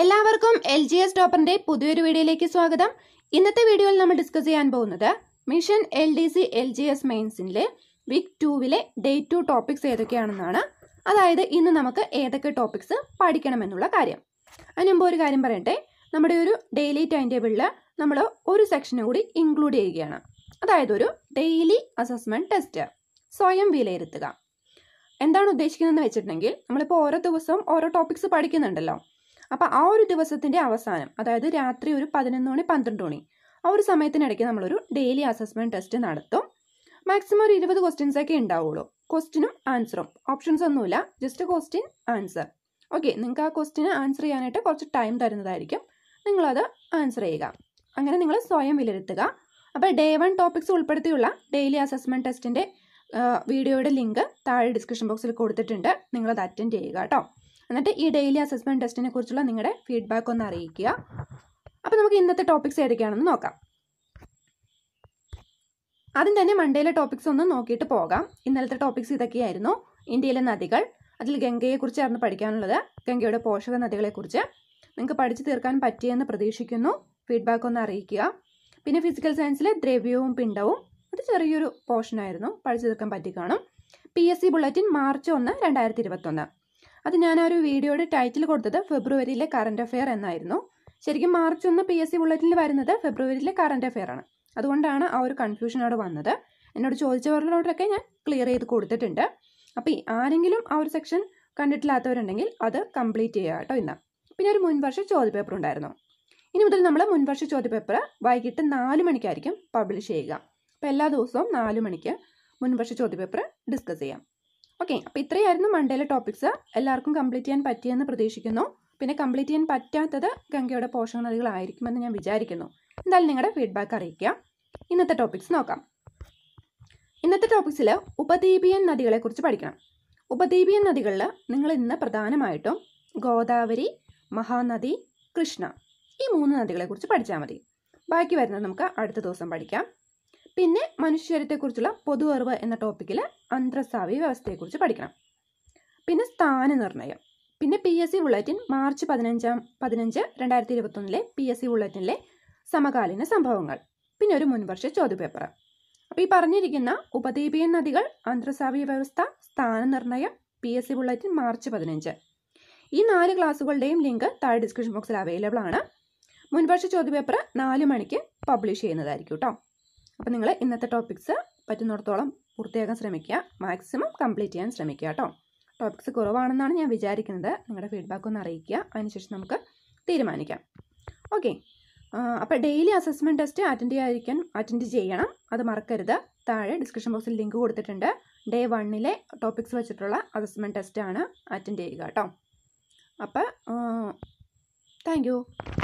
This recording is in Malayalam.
എല്ലാവർക്കും എൽ ജി എസ് ടോപ്പറിന്റെ പുതിയൊരു വീഡിയോയിലേക്ക് സ്വാഗതം ഇന്നത്തെ വീഡിയോയിൽ നമ്മൾ ഡിസ്കസ് ചെയ്യാൻ പോകുന്നത് mission L D C L G S മെയിൻസിന്റെ വിക് ടൂവിലെ ഡേ ടു ടോപ്പിക്സ് ഏതൊക്കെയാണെന്നാണ് അതായത് ഇന്ന് നമുക്ക് ഏതൊക്കെ ടോപ്പിക്സ് പഠിക്കണമെന്നുള്ള കാര്യം അതിനുമ്പോൾ ഒരു കാര്യം പറയട്ടെ നമ്മുടെ ഒരു ഡെയിലി ടൈം ടേബിളിൽ നമ്മൾ ഒരു സെക്ഷനും കൂടി ഇൻക്ലൂഡ് ചെയ്യുകയാണ് അതായത് ഒരു ഡെയിലി അസസ്മെന്റ് ടെസ്റ്റ് സ്വയം വിലയിരുത്തുക എന്താണ് ഉദ്ദേശിക്കുന്നതെന്ന് വെച്ചിട്ടുണ്ടെങ്കിൽ നമ്മളിപ്പോൾ ഓരോ ദിവസവും ഓരോ ടോപ്പിക്സ് പഠിക്കുന്നുണ്ടല്ലോ അപ്പോൾ ആ ഒരു ദിവസത്തിൻ്റെ അവസാനം അതായത് രാത്രി ഒരു പതിനൊന്ന് മണി പന്ത്രണ്ട് മണി ആ ഒരു സമയത്തിനിടയ്ക്ക് നമ്മളൊരു ഡെയിലി അസസ്മെൻറ്റ് ടെസ്റ്റ് നടത്തും മാക്സിമം ഒരു ഇരുപത് ക്വസ്റ്റ്യൻസൊക്കെ ഉണ്ടാവുള്ളൂ ക്വസ്റ്റിനും ആൻസറും ഓപ്ഷൻസ് ഒന്നുമില്ല ജസ്റ്റ് ക്വസ്റ്റ്യൻ ആൻസർ ഓക്കെ നിങ്ങൾക്ക് ആ ക്വസ്റ്റിന് ആൻസർ ചെയ്യാനായിട്ട് കുറച്ച് ടൈം തരുന്നതായിരിക്കും നിങ്ങളത് ആൻസർ ചെയ്യുക അങ്ങനെ നിങ്ങൾ സ്വയം വിലയിരുത്തുക അപ്പോൾ ഡേ വൺ ടോപ്പിക്സ് ഉൾപ്പെടുത്തിയുള്ള ഡെയിലി അസസ്മെൻറ്റ് ടെസ്റ്റിൻ്റെ വീഡിയോയുടെ ലിങ്ക് താഴെ ഡിസ്ക്രിപ്ഷൻ ബോക്സിൽ കൊടുത്തിട്ടുണ്ട് നിങ്ങളത് അറ്റൻഡ് ചെയ്യുക കേട്ടോ എന്നിട്ട് ഈ ഡെയിലി അസസ്മെന്റ് ടെസ്റ്റിനെ കുറിച്ചുള്ള നിങ്ങളുടെ ഫീഡ്ബാക്ക് ഒന്ന് അറിയിക്കുക അപ്പോൾ നമുക്ക് ഇന്നത്തെ ടോപ്പിക്സ് ഏതൊക്കെയാണെന്ന് നോക്കാം ആദ്യം തന്നെ മൺഡേയിലെ ടോപ്പിക്സ് ഒന്ന് നോക്കിയിട്ട് പോകാം ഇന്നലത്തെ ടോപ്പിക്സ് ഇതൊക്കെയായിരുന്നു ഇന്ത്യയിലെ നദികൾ അതിൽ ഗംഗയെക്കുറിച്ചായിരുന്നു പഠിക്കാനുള്ളത് ഗംഗയുടെ പോഷക നദികളെക്കുറിച്ച് നിങ്ങൾക്ക് പഠിച്ചു തീർക്കാൻ പറ്റിയെന്ന് പ്രതീക്ഷിക്കുന്നു ഫീഡ്ബാക്ക് ഒന്ന് അറിയിക്കുക പിന്നെ ഫിസിക്കൽ സയൻസിലെ ദ്രവ്യവും പിണ്ടവും അത് ചെറിയൊരു പോർഷനായിരുന്നു പഠിച്ചു തീർക്കാൻ പറ്റി കാണും P S C bulletin March ഒന്ന് രണ്ടായിരത്തി ഇരുപത്തൊന്ന് അത് ഞാൻ ആ ഒരു വീഡിയോയുടെ ടൈറ്റിൽ കൊടുത്തത് ഫെബ്രുവരിയിലെ കറണ്ട് അഫെയർ എന്നായിരുന്നു ശരിക്കും മാർച്ച് ഒന്ന് പി എസ് സി ബുള്ളറ്റിൽ വരുന്നത് ഫെബ്രുവരിയിലെ കറണ്ട് അഫെയർ ആണ് അതുകൊണ്ടാണ് ആ ഒരു കൺഫ്യൂഷൻ അവിടെ വന്നത് എന്നോട് ചോദിച്ചവരിലോട്ടൊക്കെ ഞാൻ ക്ലിയർ ചെയ്ത് കൊടുത്തിട്ടുണ്ട് അപ്പോൾ ആരെങ്കിലും ആ ഒരു സെക്ഷൻ കണ്ടിട്ടില്ലാത്തവരുണ്ടെങ്കിൽ അത് കംപ്ലീറ്റ് ചെയ്യുക കേട്ടോ ഇന്ന് പിന്നെ ഒരു മുൻവർഷ ചോദ്യപേപ്പർ ഉണ്ടായിരുന്നു ഇനി മുതൽ നമ്മൾ മുൻവർഷ ചോദ്യപേപ്പർ വൈകിട്ട് നാല് മണിക്കായിരിക്കും പബ്ലിഷ് ചെയ്യുക അപ്പോൾ എല്ലാ ദിവസവും നാല് മണിക്ക് മുൻവർഷ ചോദ്യപേപ്പർ ഡിസ്കസ് ചെയ്യാം ഓക്കെ അപ്പോൾ ഇത്രയായിരുന്നു മൺഡേയിലെ ടോപ്പിക്സ് എല്ലാവർക്കും കംപ്ലീറ്റ് ചെയ്യാൻ പറ്റിയെന്ന് പ്രതീക്ഷിക്കുന്നു പിന്നെ കംപ്ലീറ്റ് ചെയ്യാൻ പറ്റാത്തത് ഗംഗയുടെ പോഷക നദികളായിരിക്കുമെന്ന് ഞാൻ വിചാരിക്കുന്നു എന്തായാലും നിങ്ങളുടെ ഫീഡ്ബാക്ക് അറിയിക്കുക ഇന്നത്തെ ടോപ്പിക്സ് നോക്കാം ഇന്നത്തെ ടോപ്പിക്സിൽ ഉപദ്വീപിയൻ നദികളെക്കുറിച്ച് പഠിക്കണം ഉപദ്വീപിയൻ നദികളിൽ നിങ്ങൾ ഇന്ന് പ്രധാനമായിട്ടും ഗോദാവരി മഹാനദി കൃഷ്ണ ഈ മൂന്ന് നദികളെക്കുറിച്ച് പഠിച്ചാൽ മതി ബാക്കി വരുന്നത് നമുക്ക് അടുത്ത ദിവസം പഠിക്കാം പിന്നെ മനുഷ്യരത്തെക്കുറിച്ചുള്ള പൊതു അറിവ് എന്ന ടോപ്പിക്കിൽ അന്തർസാവി വ്യവസ്ഥയെക്കുറിച്ച് പഠിക്കണം പിന്നെ സ്ഥാനനിർണ്ണയം പിന്നെ P S C bulletin March പതിനഞ്ചാം പതിനഞ്ച് രണ്ടായിരത്തി ഇരുപത്തൊന്നിലെ പി എസ് സി ബുള്ളറ്റിനിലെ സമകാലീന സംഭവങ്ങൾ പിന്നെ ഒരു മുൻവർഷ ചോദ്യപേപ്പർ അപ്പോൾ ഈ പറഞ്ഞിരിക്കുന്ന ഉപദ്വീപിയൻ നദികൾ അന്തർസാവീയ വ്യവസ്ഥ സ്ഥാനനിർണ്ണയം P S C bulletin March പതിനഞ്ച് ഈ നാല് ക്ലാസ്സുകളുടെയും ലിങ്ക് താഴെ ഡിസ്ക്രിപ്ഷൻ ബോക്സിൽ അവൈലബിൾ ആണ് മുൻവർഷ ചോദ്യപേപ്പർ നാല് മണിക്ക് പബ്ലിഷ് ചെയ്യുന്നതായിരിക്കും കേട്ടോ അപ്പോൾ നിങ്ങൾ ഇന്നത്തെ ടോപ്പിക്സ് പറ്റുന്നിടത്തോളം പൂർത്തിയാക്കാൻ ശ്രമിക്കുക മാക്സിമം കംപ്ലീറ്റ് ചെയ്യാൻ ശ്രമിക്കുക കേട്ടോ ടോപ്പിക്സ് കുറവാണെന്നാണ് ഞാൻ വിചാരിക്കുന്നത് നിങ്ങളുടെ ഫീഡ്ബാക്ക് ഒന്ന് അറിയിക്കുക അതിനുശേഷം നമുക്ക് തീരുമാനിക്കാം ഓക്കെ അപ്പോൾ ഡെയിലി അസസ്മെൻറ്റ് ടെസ്റ്റ് അറ്റൻഡ് ചെയ്യാതിരിക്കാൻ അറ്റൻഡ് ചെയ്യണം അത് മറക്കരുത് താഴെ ഡിസ്ക്രിപ്ഷൻ ബോക്സിൽ ലിങ്ക് കൊടുത്തിട്ടുണ്ട് ഡേ വണ്ണിലെ ടോപ്പിക്സ് വെച്ചിട്ടുള്ള അസസ്മെൻറ്റ് ടെസ്റ്റാണ് അറ്റൻഡ് ചെയ്യുക കേട്ടോ അപ്പോൾ താങ്ക്